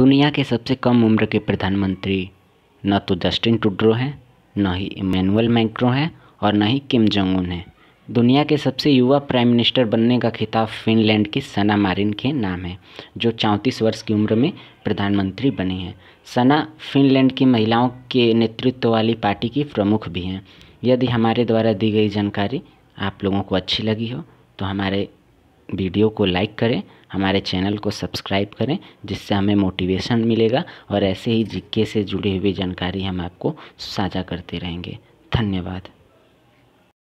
दुनिया के सबसे कम उम्र के प्रधानमंत्री न तो जस्टिन टुड्रो हैं न ही इमैनुअल मैक्रो हैं और न ही किम जोंग उन हैं दुनिया के सबसे युवा प्राइम मिनिस्टर बनने का खिताब फिनलैंड की सना मारिन के नाम है जो चौंतीस वर्ष की उम्र में प्रधानमंत्री बनी हैं सना फिनलैंड की महिलाओं के नेतृत्व वाली पार्टी की प्रमुख भी हैं यदि हमारे द्वारा दी गई जानकारी आप लोगों को अच्छी लगी हो तो हमारे वीडियो को लाइक करें हमारे चैनल को सब्सक्राइब करें जिससे हमें मोटिवेशन मिलेगा और ऐसे ही जिक्के से जुड़ी हुई जानकारी हम आपको साझा करते रहेंगे धन्यवाद